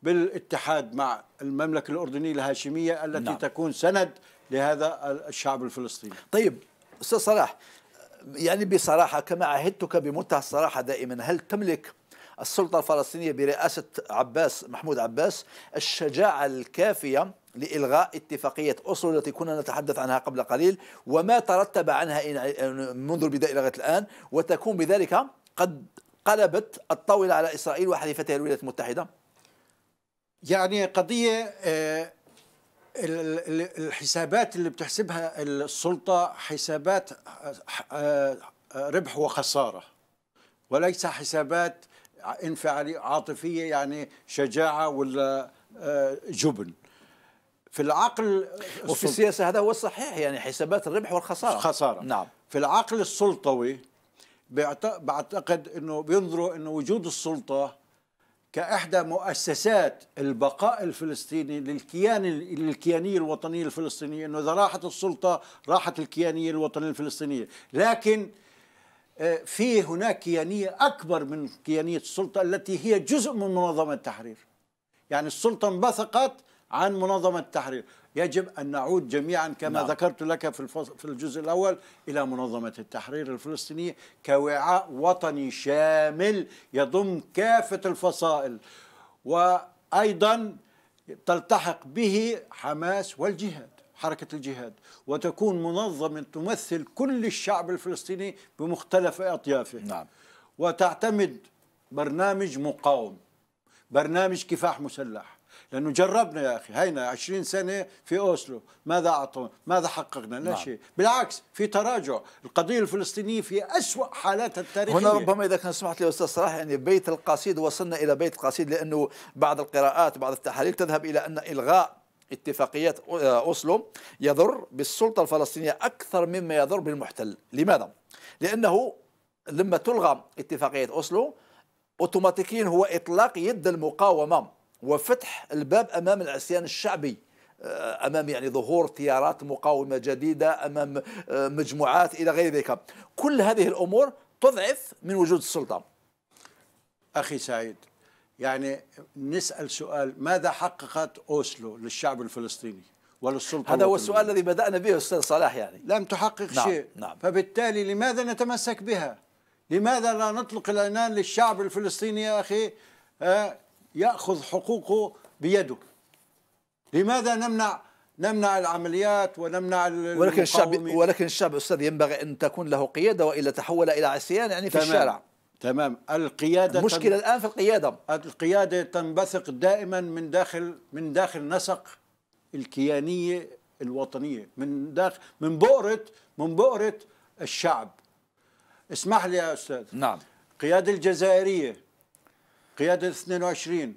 [SPEAKER 3] بالاتحاد مع المملكة الأردنية الهاشمية التي نعم. تكون سند لهذا
[SPEAKER 1] الشعب الفلسطيني طيب أستاذ صلاح يعني بصراحة كما عهدتك بمنتهى الصراحة دائما هل تملك السلطة الفلسطينية برئاسة عباس محمود عباس الشجاعة الكافية لإلغاء اتفاقية أوسلو التي كنا نتحدث عنها قبل قليل وما ترتب عنها منذ البداية لغاية الآن وتكون بذلك قد قلبت الطاولة على إسرائيل وحليفتها الولايات المتحدة؟ يعني قضية آه، الحسابات اللي بتحسبها
[SPEAKER 3] السلطة حسابات آه، آه، ربح وخسارة وليس حسابات انفعالية عاطفية يعني شجاعة ولا جبن في العقل وفي السياسة هذا هو الصحيح
[SPEAKER 1] يعني حسابات الربح والخسارة
[SPEAKER 3] خسارة نعم في العقل السلطوي بعتقد انه بينظروا انه وجود السلطه كاحدى مؤسسات البقاء الفلسطيني للكيان الكيانيه الوطنيه الفلسطينيه انه اذا راحت السلطه راحت الكيانيه الوطنيه الفلسطينيه لكن آه، في هناك كيانيه اكبر من كيانيه السلطه التي هي جزء من منظمه التحرير يعني السلطه انبثقت عن منظمه التحرير يجب أن نعود جميعا كما نعم. ذكرت لك في, في الجزء الأول إلى منظمة التحرير الفلسطينية كوعاء وطني شامل يضم كافة الفصائل وأيضا تلتحق به حماس والجهاد حركة الجهاد وتكون منظمة تمثل كل الشعب الفلسطيني بمختلف أطيافه نعم. وتعتمد برنامج مقاوم برنامج كفاح مسلح لانه جربنا يا اخي هينا 20 سنه في اوسلو ماذا اعطونا ماذا حققنا
[SPEAKER 1] لا نعم. شيء بالعكس في تراجع القضيه الفلسطينيه في أسوأ حالاتها التاريخيه هنا ربما اذا كان سمحت لي استاذ صلاح يعني بيت القصيد وصلنا الى بيت القصيد لانه بعض القراءات بعض التحاليل تذهب الى ان الغاء اتفاقيات اوسلو يضر بالسلطه الفلسطينيه اكثر مما يضر بالمحتل، لماذا؟ لانه لما تلغى اتفاقيه اوسلو اوتوماتيكيا هو اطلاق يد المقاومه وفتح الباب امام العصيان الشعبي آه، امام يعني ظهور تيارات مقاومه جديده امام آه، مجموعات الى غير ذلك كل هذه الامور تضعف من وجود السلطه اخي سعيد يعني نسال سؤال
[SPEAKER 3] ماذا حققت اوسلو للشعب الفلسطيني وللسلطه هذا هو السؤال الذي بدانا به استاذ
[SPEAKER 1] صلاح يعني
[SPEAKER 3] لم تحقق نعم شيء نعم فبالتالي لماذا نتمسك بها لماذا لا نطلق العنان للشعب الفلسطيني يا اخي آه يأخذ حقوقه
[SPEAKER 1] بيده لماذا نمنع نمنع العمليات ونمنع ولكن الشعب ولكن الشعب استاذ ينبغي ان تكون له قياده والا تحول الى عصيان يعني في تمام الشارع
[SPEAKER 3] تمام القياده المشكله تن...
[SPEAKER 1] الان في القياده القياده تنبثق دائما من
[SPEAKER 3] داخل من داخل نسق الكيانيه الوطنيه من داخل من بؤره من بؤره الشعب اسمح لي يا استاذ نعم القياده الجزائريه قيادة 22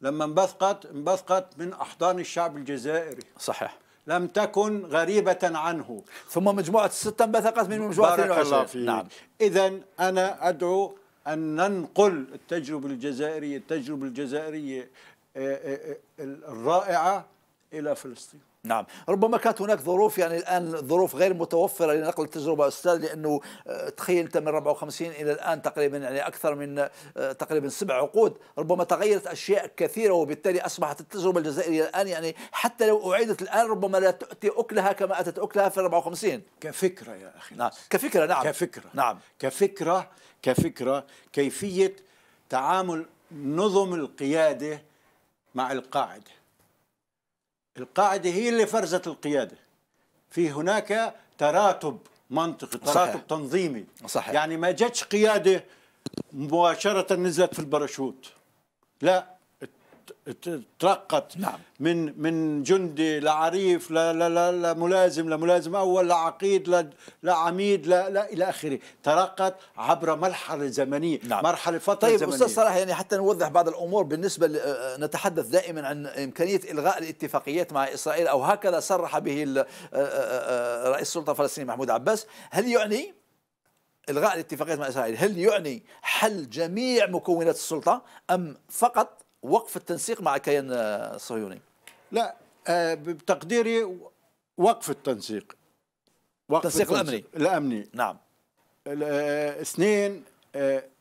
[SPEAKER 3] لما انبثقت انبثقت من أحضان الشعب الجزائري صحيح لم تكن غريبة عنه ثم مجموعة الستة انبثقت من مجموعة 22 نعم إذا أنا أدعو أن ننقل التجربة الجزائرية التجربة الجزائرية آه،
[SPEAKER 1] آه، آه، الرائعة إلى فلسطين نعم ربما كانت هناك ظروف يعني الان ظروف غير متوفره لنقل التجربه استاذ لانه آه، تخيل انت من 54 الى الان تقريبا يعني اكثر من آه، تقريبا سبع عقود ربما تغيرت اشياء كثيره وبالتالي اصبحت التجربه الجزائريه الان يعني حتى لو اعيدت الان ربما لا تاتي اكلها كما اتت اكلها في 54
[SPEAKER 3] كفكره يا اخي نعم كفكره نعم كفكره نعم كفكره كفكره كيفيه تعامل نظم القياده مع القاعده القاعدة هي اللي فرزت القيادة في هناك تراتب منطقي تراتب صحيح. تنظيمي صحيح. يعني ما جتش قيادة مباشرة نزلت في الباراشوت لا ترقت نعم. من من جندي لعريف لملازم لملازم اول لعقيد لعميد لا لا الى اخره ترقت عبر مرحله زمنيه نعم. مرحله فتره طيب زمنيه طيب استاذ
[SPEAKER 1] صلاح يعني حتى نوضح بعض الامور بالنسبه آه، نتحدث دائما عن امكانيه الغاء الاتفاقيات مع اسرائيل او هكذا صرح به آه، آه، رئيس السلطه الفلسطينيه محمود عباس هل يعني الغاء الاتفاقيات مع اسرائيل هل يعني حل جميع مكونات السلطه ام فقط وقف التنسيق مع كيان الصهيوني آه، لا آه، بتقديري وقف التنسيق
[SPEAKER 3] وقف التنسيق, التنسيق الامني الامني نعم آه، اثنين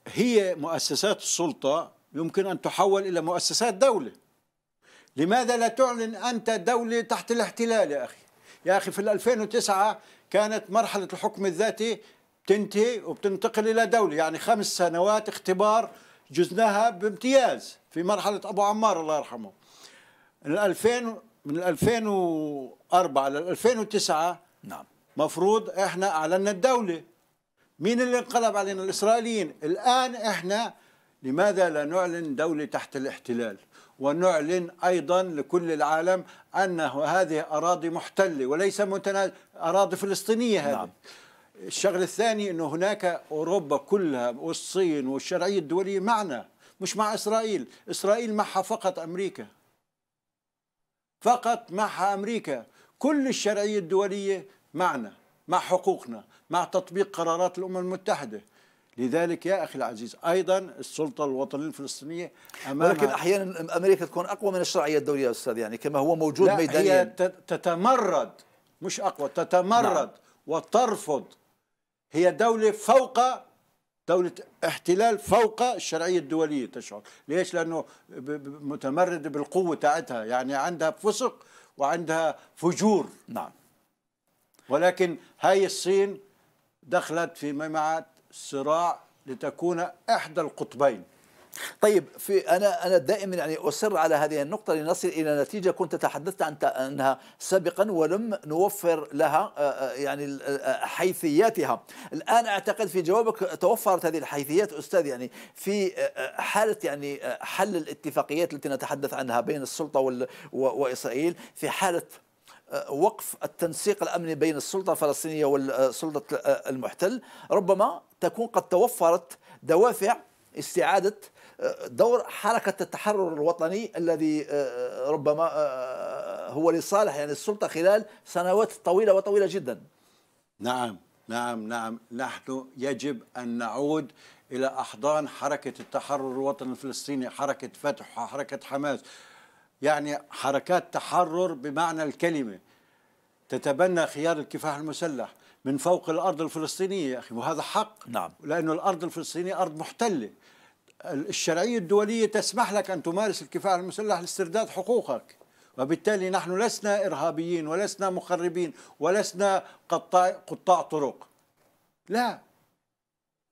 [SPEAKER 3] هي مؤسسات السلطه يمكن ان تحول الى مؤسسات دوله لماذا لا تعلن انت دوله تحت الاحتلال يا اخي يا اخي في 2009 كانت مرحله الحكم الذاتي تنتهي وبتنتقل الى دوله يعني خمس سنوات اختبار جزناها بامتياز في مرحله ابو عمار الله يرحمه من 2000 من 2004 ل 2009 نعم مفروض احنا اعلنا الدوله مين اللي انقلب علينا الاسرائيليين الان احنا لماذا لا نعلن دوله تحت الاحتلال ونعلن ايضا لكل العالم ان هذه اراضي محتله وليس متنا... اراضي فلسطينيه هذه نعم. الشغل الثاني أنه هناك أوروبا كلها والصين والشرعية الدولية معنا مش مع إسرائيل إسرائيل معها فقط أمريكا فقط معها أمريكا كل الشرعية الدولية معنا مع حقوقنا مع تطبيق قرارات الأمم المتحدة لذلك يا اخي العزيز ايضا السلطه الوطنيه الفلسطينيه امامها ولكن احيانا امريكا تكون اقوى من
[SPEAKER 1] الشرعيه الدوليه استاذ يعني كما هو موجود لا ميدانيا
[SPEAKER 3] هي تتمرد مش اقوى تتمرد نعم. وترفض هي دولة فوق دولة احتلال فوق الشرعية الدولية تشعر ليش لأنه متمرد بالقوة تاعتها يعني عندها فسق وعندها فجور نعم ولكن هاي الصين دخلت في مجمعات صراع لتكون
[SPEAKER 1] إحدى القطبين طيب في انا انا دائما يعني اصر على هذه النقطه لنصل الى نتيجه كنت تحدثت عن عنها سابقا ولم نوفر لها آه، آه، يعني آه، حيثياتها الان اعتقد في جوابك توفرت هذه الحيثيات استاذ يعني في حاله يعني حل الاتفاقيات التي نتحدث عنها بين السلطه واسرائيل في حاله وقف التنسيق الامني بين السلطه الفلسطينيه والسلطه المحتل ربما تكون قد توفرت دوافع استعاده دور حركة التحرر الوطني الذي آه، آه، ربما آه، هو لصالح يعني السلطة خلال سنوات طويلة وطويلة جدا
[SPEAKER 3] نعم نعم نعم نحن يجب أن نعود إلى أحضان حركة التحرر الوطني الفلسطيني حركة فتح وحركة حماس يعني حركات تحرر بمعنى الكلمة تتبنى خيار الكفاح المسلح من فوق الأرض الفلسطينية يا أخي وهذا حق نعم. لانه الأرض الفلسطينية أرض محتلة الشرعية الدولية تسمح لك أن تمارس الكفاح المسلح لاسترداد حقوقك وبالتالي نحن لسنا إرهابيين ولسنا مخربين ولسنا قطاع, قطاع طرق لا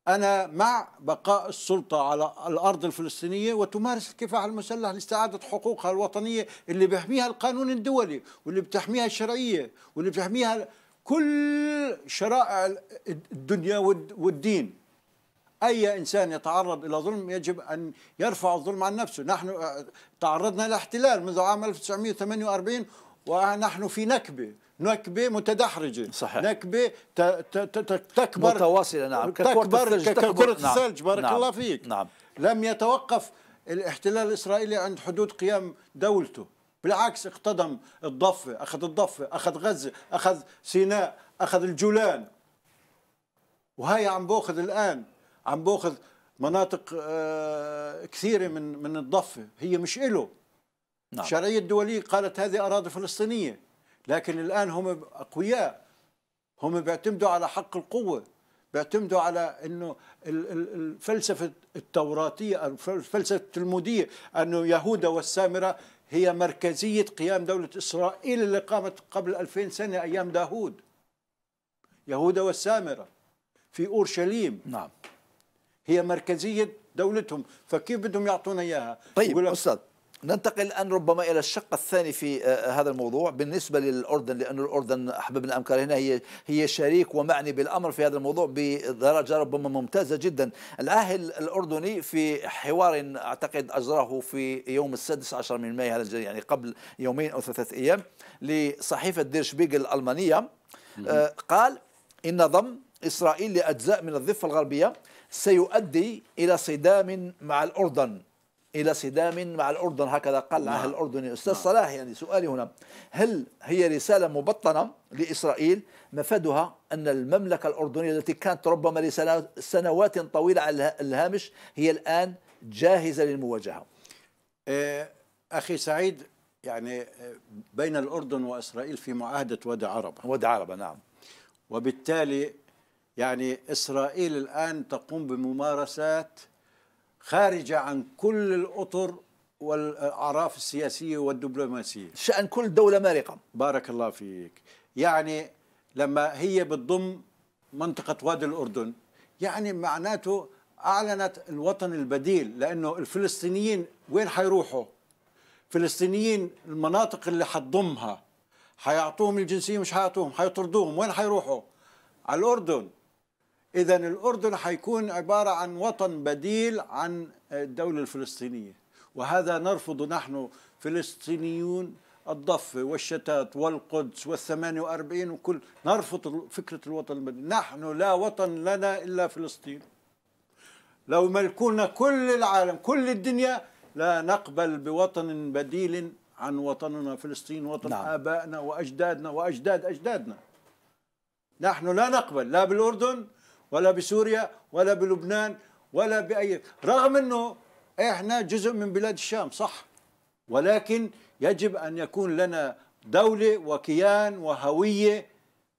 [SPEAKER 3] أنا مع بقاء السلطة على الأرض الفلسطينية وتمارس الكفاح المسلح لاستعادة حقوقها الوطنية اللي بيحميها القانون الدولي واللي بتحميها الشرعية واللي بتحميها كل شرائع الدنيا والدين أي إنسان يتعرض إلى ظلم يجب أن يرفع الظلم عن نفسه نحن آه، تعرضنا لاحتلال منذ عام 1948 ونحن في نكبة نكبة متدحرجة صحيح. نكبة تكبر متواصلة نعم تكبر ككرة الثلج نعم. بارك نعم. الله فيك نعم. لم يتوقف الاحتلال الإسرائيلي عند حدود قيام دولته بالعكس اقتدم الضفة أخذ الضفة أخذ غزة أخذ سيناء أخذ الجولان وهي عم بأخذ الآن عم باخذ مناطق آه، كثيرة من من الضفة هي مش إله نعم. الشرعية الدولية قالت هذه أراضي فلسطينية لكن الآن هم أقوياء هم بيعتمدوا على حق القوة بيعتمدوا على أنه الفلسفة التوراتية الفلسفة التلمودية أنه يهودا والسامرة هي مركزية قيام دولة إسرائيل اللي قامت قبل 2000 سنة أيام داهود يهودا والسامرة في أورشليم نعم هي
[SPEAKER 1] مركزيه دولتهم فكيف بدهم يعطونا اياها طيب استاذ ننتقل الآن ربما إلى الشق الثاني في آه، آه، هذا الموضوع بالنسبة للأردن لأن الأردن أحببنا أمكار هنا هي هي شريك ومعني بالأمر في هذا الموضوع بدرجة ربما ممتازة جدا العاهل الأردني في حوار أعتقد أجراه في يوم السادس عشر من مايو هذا يعني قبل يومين أو ثلاثة أيام لصحيفة ديرش بيجل الألمانية قال إن ضم إسرائيل لأجزاء من الضفة الغربية سيؤدي إلى صدام مع الأردن إلى صدام مع الأردن هكذا قال نعم. أهل الأردن أستاذ نعم. صلاح يعني سؤالي هنا هل هي رسالة مبطنة لإسرائيل مفادها أن المملكة الأردنية التي كانت ربما لسنوات طويلة على الهامش هي الآن جاهزة للمواجهة آه، أخي سعيد
[SPEAKER 3] يعني آه، بين الأردن وإسرائيل في معاهدة وادي عربة وادي عربة نعم وبالتالي يعني إسرائيل الآن تقوم بممارسات خارجة عن كل الأطر والأعراف السياسية والدبلوماسية شأن كل دولة مارقة بارك الله فيك يعني لما هي بتضم منطقة وادي الأردن يعني معناته أعلنت الوطن البديل لأنه الفلسطينيين وين حيروحوا فلسطينيين المناطق اللي حتضمها حيعطوهم الجنسية مش حيعطوهم حيطردوهم وين حيروحوا على الأردن إذا الأردن حيكون عبارة عن وطن بديل عن الدولة الفلسطينية وهذا نرفض نحن فلسطينيون الضفة والشتات والقدس والثمانية وأربعين وكل نرفض فكرة الوطن البديل نحن لا وطن لنا إلا فلسطين لو ملكونا كل العالم كل الدنيا لا نقبل بوطن بديل عن وطننا فلسطين وطن نعم. آبائنا وأجدادنا وأجداد أجدادنا نحن لا نقبل لا بالأردن ولا بسوريا ولا بلبنان ولا بأي رغم أنه إحنا جزء من بلاد الشام صح ولكن يجب أن يكون لنا دولة وكيان وهوية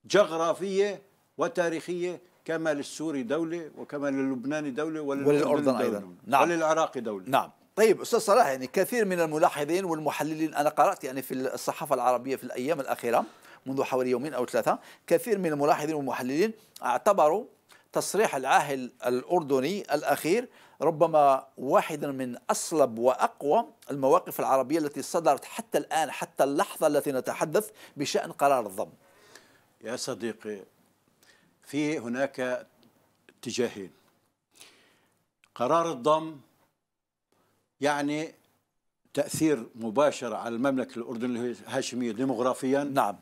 [SPEAKER 3] جغرافية وتاريخية كما للسوري دولة وكما للبناني دولة وللأردن أيضا نعم
[SPEAKER 1] وللعراقي دولة نعم طيب استاذ صلاح يعني كثير من الملاحظين والمحللين انا قرات يعني في الصحافه العربيه في الايام الاخيره منذ حوالي يومين او ثلاثه كثير من الملاحظين والمحللين اعتبروا تصريح العاهل الأردني الأخير ربما واحدا من أصلب وأقوى المواقف العربية التي صدرت حتى الآن حتى اللحظة التي نتحدث بشأن قرار الضم يا صديقي
[SPEAKER 3] في هناك اتجاهين قرار الضم يعني تأثير مباشر على المملكة الأردنية الهاشمية ديموغرافيا نعم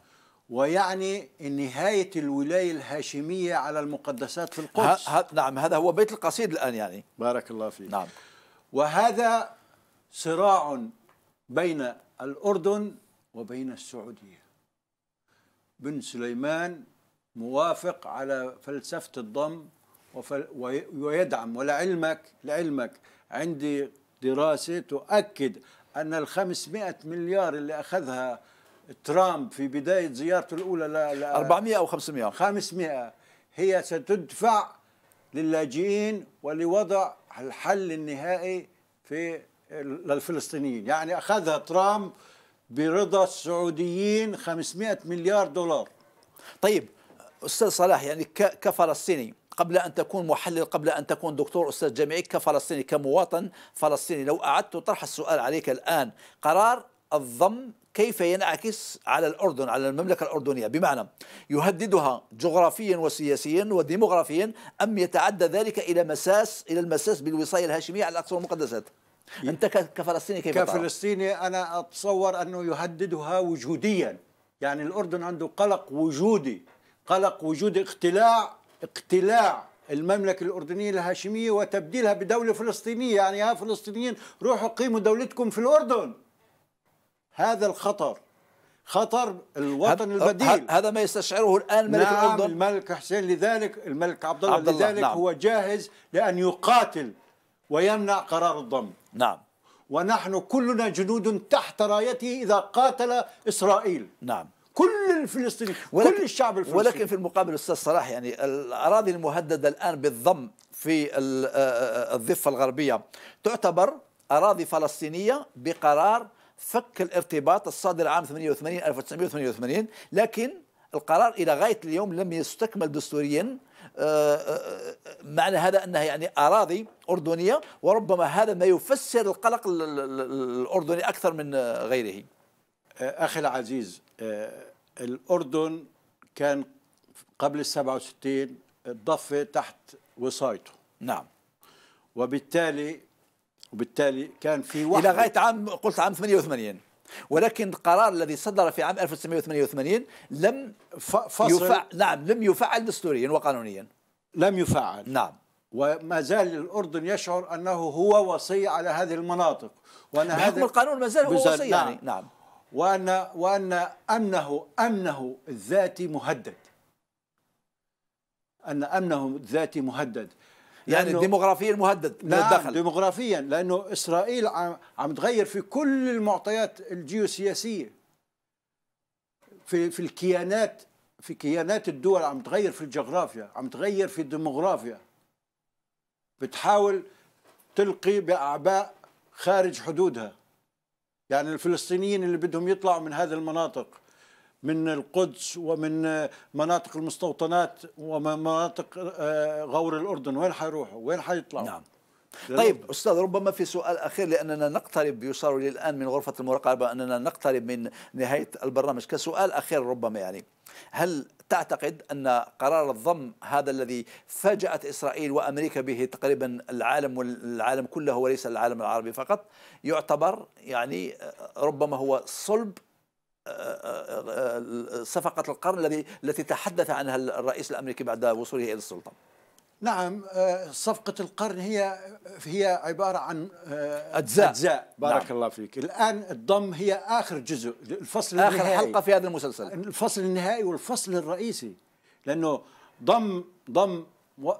[SPEAKER 3] ويعني نهاية الولاية الهاشمية على المقدسات في القدس ها نعم هذا هو بيت القصيد الآن يعني بارك الله فيك نعم وهذا صراع بين الأردن وبين السعودية بن سليمان موافق على فلسفة الضم ويدعم ولعلمك لعلمك عندي دراسة تؤكد أن الخمسمائة مليار اللي أخذها ترامب في بداية زيارته الأولى ل 400 أو 500 500 هي ستدفع للاجئين ولوضع الحل النهائي في للفلسطينيين يعني أخذها ترامب
[SPEAKER 1] برضا السعوديين 500 مليار دولار طيب أستاذ صلاح يعني كفلسطيني قبل أن تكون محلل قبل أن تكون دكتور أستاذ جامعي كفلسطيني كمواطن فلسطيني لو أعدت طرح السؤال عليك الآن قرار الضم كيف ينعكس على الأردن على المملكة الأردنية بمعنى يهددها جغرافيا وسياسيا وديموغرافيا أم يتعدى ذلك إلى مساس إلى المساس بالوصاية الهاشمية على الأقصى المقدسات أنت كفلسطيني كيف
[SPEAKER 3] كفلسطيني أنا أتصور أنه يهددها وجوديا يعني الأردن عنده قلق وجودي قلق وجودي اقتلاع اقتلاع المملكة الأردنية الهاشمية وتبديلها بدولة فلسطينية يعني يا فلسطينيين روحوا قيموا دولتكم في الأردن هذا الخطر خطر الوطن البديل هذا ما يستشعره الان ملك نعم الاردن الملك حسين لذلك الملك عبد الله لذلك نعم. هو جاهز لان يقاتل ويمنع قرار الضم نعم ونحن كلنا جنود تحت رايته
[SPEAKER 1] اذا قاتل اسرائيل نعم كل الفلسطينيين كل الشعب الفلسطيني ولكن في المقابل استاذ صلاح يعني الاراضي المهدده الان بالضم في الضفه الغربيه تعتبر اراضي فلسطينيه بقرار فك الارتباط الصادر عام 88 1988 لكن القرار الى غايه اليوم لم يستكمل دستوريا آه، آه، آه، معنى هذا انها يعني اراضي اردنيه وربما هذا ما يفسر القلق الاردني اكثر من غيره اخي العزيز الاردن كان
[SPEAKER 3] قبل ال 67 الضفه تحت وصايته
[SPEAKER 1] نعم وبالتالي وبالتالي كان في وحده الى غايه عام قلت عام 88 ولكن القرار الذي صدر في عام 1988 لم فصل يفع... نعم لم يفعل دستوريا وقانونيا لم يفعل نعم وما زال الأردن
[SPEAKER 3] يشعر أنه هو وصي على هذه المناطق وأن نعم، هذا القانون ما زال هو وصي يعني. نعم. يعني نعم وأن وأن أمنه أمنه الذاتي مهدد أن أمنه الذاتي مهدد يعني ديموغرافيا مهدد من نعم الدخل ديموغرافيا لانه اسرائيل عم, عم تغير في كل المعطيات الجيوسياسيه في في الكيانات في كيانات الدول عم تغير في الجغرافيا عم تغير في الديموغرافيا بتحاول تلقي باعباء خارج حدودها يعني الفلسطينيين اللي بدهم يطلعوا من هذه المناطق من القدس ومن مناطق
[SPEAKER 1] المستوطنات ومن مناطق آه، غور الأردن وين حيروحوا وين حيطلعوا نعم. طيب استاذ ربما في سؤال اخير لاننا نقترب يصار لي الان من غرفه المراقبه اننا نقترب من نهايه البرنامج كسؤال اخير ربما يعني هل تعتقد ان قرار الضم هذا الذي فاجات اسرائيل وامريكا به تقريبا العالم والعالم كله وليس العالم العربي فقط يعتبر يعني آه، ربما هو صلب صفقة القرن الذي التي تحدث عنها الرئيس الأمريكي بعد وصوله إلى السلطة
[SPEAKER 3] نعم آه، صفقة القرن هي هي عبارة عن آه، أجزاء, أجزاء. نعم. بارك نعم. الله فيك الآن الضم هي آخر جزء الفصل آخر النهائي. حلقة في هذا المسلسل الفصل النهائي والفصل الرئيسي لأنه ضم ضم 62%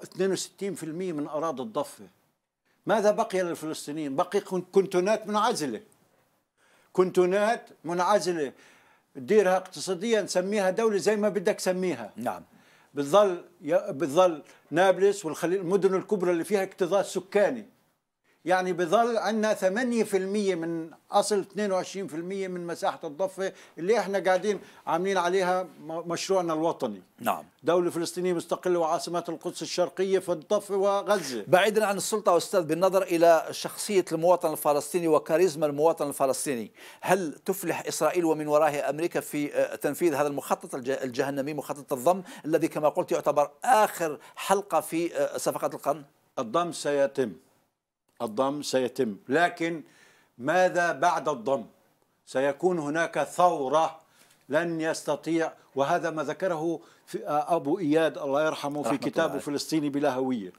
[SPEAKER 3] من أراضي الضفة ماذا بقي للفلسطينيين بقي كنتونات منعزلة كنتونات منعزلة تديرها اقتصاديا سميها دولة زي ما بدك سميها نعم بتظل بتظل نابلس والمدن الكبرى اللي فيها اكتظاظ سكاني يعني بظل عندنا 8% من اصل 22% من مساحه الضفه اللي احنا قاعدين عاملين عليها مشروعنا الوطني.
[SPEAKER 1] نعم. دوله فلسطينيه مستقله وعاصمات القدس الشرقيه في الضفه وغزه. بعيدا عن السلطه استاذ بالنظر الى شخصيه المواطن الفلسطيني وكاريزما المواطن الفلسطيني، هل تفلح اسرائيل ومن ورائها امريكا في آه، تنفيذ هذا المخطط الجهنمي مخطط الضم الذي كما قلت يعتبر اخر حلقه في آه، صفقه القرن؟ الضم سيتم.
[SPEAKER 3] الضم سيتم لكن ماذا بعد الضم سيكون هناك ثوره لن يستطيع وهذا ما ذكره في ابو اياد الله يرحمه في كتابه فلسطيني بلا هويه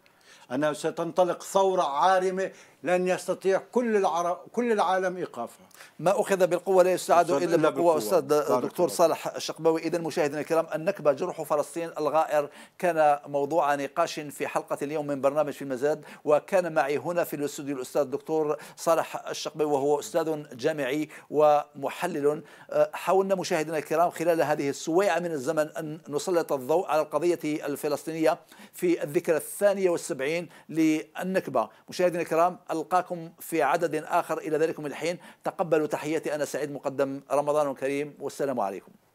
[SPEAKER 3] انه ستنطلق ثوره
[SPEAKER 1] عارمه لن يستطيع كل العرب كل العالم ايقافها ما اخذ بالقوه لا يستعاد الا بالقوه استاذ دكتور صالح الشقباوي اذا مشاهدينا الكرام النكبه جرح فلسطين الغائر كان موضوع نقاش في حلقه اليوم من برنامج في المزاد وكان معي هنا في الاستوديو الاستاذ الدكتور صالح الشقباوي وهو استاذ جامعي ومحلل أه، حاولنا مشاهدينا الكرام خلال هذه السويعه من الزمن ان نسلط الضوء على القضيه الفلسطينيه في الذكرى الثانيه والسبعين للنكبه مشاهدينا الكرام ألقاكم في عدد آخر إلى ذلكم الحين تقبلوا تحياتي أنا سعيد مقدم رمضان كريم والسلام عليكم